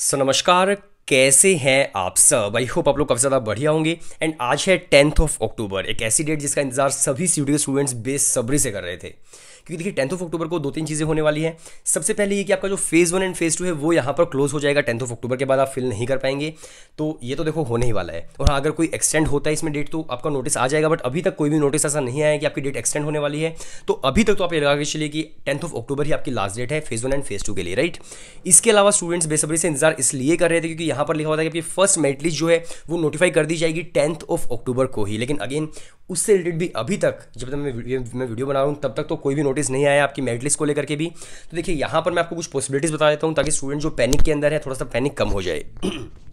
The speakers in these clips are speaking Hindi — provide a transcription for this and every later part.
सो नमस्कार कैसे हैं आप सब आई होप आप लोग काफ़ी ज़्यादा बढ़िया होंगे एंड आज है टेंथ ऑफ अक्टूबर एक ऐसी डेट जिसका इंतजार सभी सी स्टूडेंट्स बेसब्री से कर रहे थे क्योंकि देखिए टेंथ ऑफ अक्टूबर को दो तीन चीज़ें होने वाली हैं सबसे पहले ये कि आपका जो phase one and phase two है वो यहाँ पर क्लोज हो जाएगा टेंथ ऑफ अक्टूबर के बाद आप फिल नहीं कर पाएंगे तो ये तो देखो होने ही वाला है और हाँ अगर कोई एक्सटेंड होता है इसमें डेट तो आपका नोटिस आ जाएगा बट अभी तक कोई भी नोटिस ऐसा नहीं आया कि आपकी डेट एक्सटेंड होने वाली है तो अभी तक तो आप ये लगा के चलिए कि टेंथ ऑफ अक्टूबर ही आपकी लास्ट डेट है phase one and phase two के लिए राइट इसके अलावा स्टूडेंट्स बेसब्री से इंतजार इसलिए कर रहे थे क्योंकि यहाँ यहाँ पर लिखा होता है कि आपकी फर्स्ट मेरिट लिस्ट जो है वो नोटिफाई कर दी जाएगी टेंथ ऑफ अक्टूबर को ही लेकिन अगेन उससे रिलेटेड भी अभी तक जब तक मैं मैं वीडियो बना रहा हूँ तब तक तो कोई भी नोटिस नहीं आया आपकी मेरिट लिस्ट को लेकर के भी तो देखिए यहाँ पर मैं आपको कुछ पॉसिबिलिटीज़ बता देता हूँ ताकि स्टूडेंट जो पैनिक के अंदर है थोड़ा सा पैनिक कम हो जाए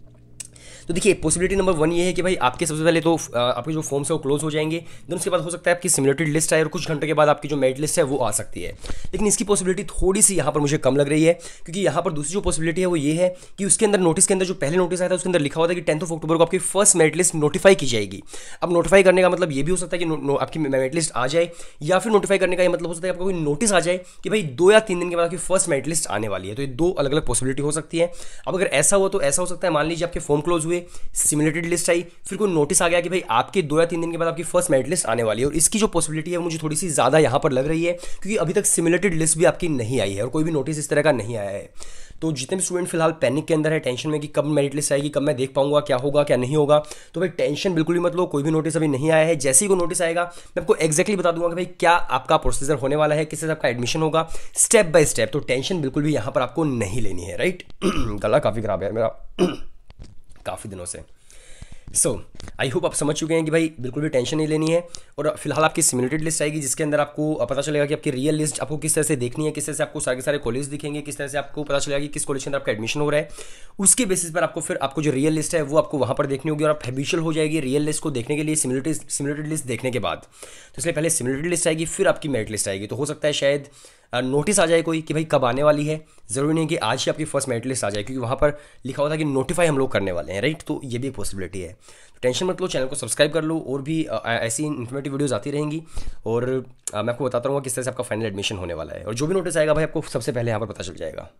तो देखिए पॉसिबिलिटी नंबर वन ये है कि भाई आपके सबसे पहले तो आपके जो फॉर्म्स है वो क्लोज हो जाएंगे देन उसके बाद हो सकता है आपकी सिमिलेटेड लिस्ट आए और कुछ घंटे के बाद आपकी जो मेरिट लिस्ट है वो आ सकती है लेकिन इसकी पॉसिबिलिटी थोड़ी सी यहाँ पर मुझे कम लग रही है क्योंकि यहाँ पर दूसरी जो पॉसिबिलिटी है वो ये है कि उसके अंदर नोटिस के अंदर जो पहले नोटिस आया था उसके अंदर लिखा हुआ था कि टेंथ ऑफ अक्टूबर को आपकी फर्स्ट मेरिट लिस्ट नोटिफाई की जाएगी अब नोटिफाई करने का मतलब ये भी हो सकता है कि आपकी मेरिट लिस्ट आ जाए या फिर नोटिफाई करने का ये मतलब हो सकता है आपको कोई नोटिस आ जाए कि भाई दो या तीन दिन के बाद आपकी फर्स्ट मेरिट लिस्ट आने वाली है तो ये दो अलग अलग पॉसिबिलिटी हो सकती है अब अगर ऐसा हुआ तो ऐसा हो सकता है मान लीजिए आपके फॉर्म क्लोज हुए पे सिमुलेटेड लिस्ट आई फिर कोई नोटिस आ गया कि भाई आपके दो या तीन दिन के बाद आपकी फर्स्ट मेरिट लिस्ट आने वाली है और इसकी जो पॉसिबिलिटी है मुझे थोड़ी सी ज़्यादा यहाँ पर लग रही है क्योंकि अभी तक सिमुलेटेड लिस्ट भी आपकी नहीं आई है और कोई भी नोटिस इस तरह का नहीं आया है तो जितने भी स्टूडेंट फिलहाल पैनिक के अंदर है टेंशन में कि कब मेरिट लिस्ट आएगी कब मैं देख पाऊंगा क्या होगा क्या नहीं होगा तो भाई टेंशन बिल्कुल भी मत लो कोई भी नोटिस अभी नहीं आया है जैसे ही कोई नोटिस आएगा मैं आपको एक्जैक्टली बता दूंगा कि भाई क्या आपका प्रोसीजर होने वाला है किस आपका एडमिशन होगा स्टेप बाय स्टेप तो टेंशन बिल्कुल भी यहाँ पर आपको नहीं लेनी है राइट गला काफ़ी खराब है मेरा काफ़ी दिनों से सो आई होप आप समझ चुके हैं कि भाई बिल्कुल भी टेंशन नहीं लेनी है और फिलहाल आपकी सिमिलेटेड लिस्ट आएगी जिसके अंदर आपको पता चलेगा कि आपकी रियल लिस्ट आपको किस तरह से देखनी है किस तरह से आपको सारे सारे कॉलेज दिखेंगे किस तरह से आपको पता चलेगा कि किस कॉलेज के अंदर आपका एडमिशन हो रहा है उसके बेसिस पर आपको फिर आपको जो रियल लिस्ट है वो आपको वहाँ पर देखनी होगी और आप हैबिचुअल हो जाएगी रियल लिस्ट को देखने के लिए सिमिलेटेड लिस्ट देखने के बाद तो इसलिए पहले सिमिलेटेड लिस्ट आएगी फिर आपकी मेरिट लिस्ट आएगी तो हो सकता है शायद नोटिस आ जाए कोई कि भाई कब आने वाली है ज़रूरी नहीं कि आज ही आपकी फर्स्ट मेरिट लिस्ट आ जाए क्योंकि वहाँ पर लिखा होता है कि नोटिफाई हम लोग करने वाले हैं राइट तो ये भी एक पॉसिबिलिटी है तो टेंशन मत लो चैनल को सब्सक्राइब कर लो और भी ऐसी इन्फॉर्मेटिव वीडियोज़ आती रहेंगी और मैं आपको बताता रहूँगा किस तरह से आपका फाइनल एडमिशन होने वाला है और जो भी नोटिस आएगा भाई आपको सबसे पहले यहाँ पर पता चल जाएगा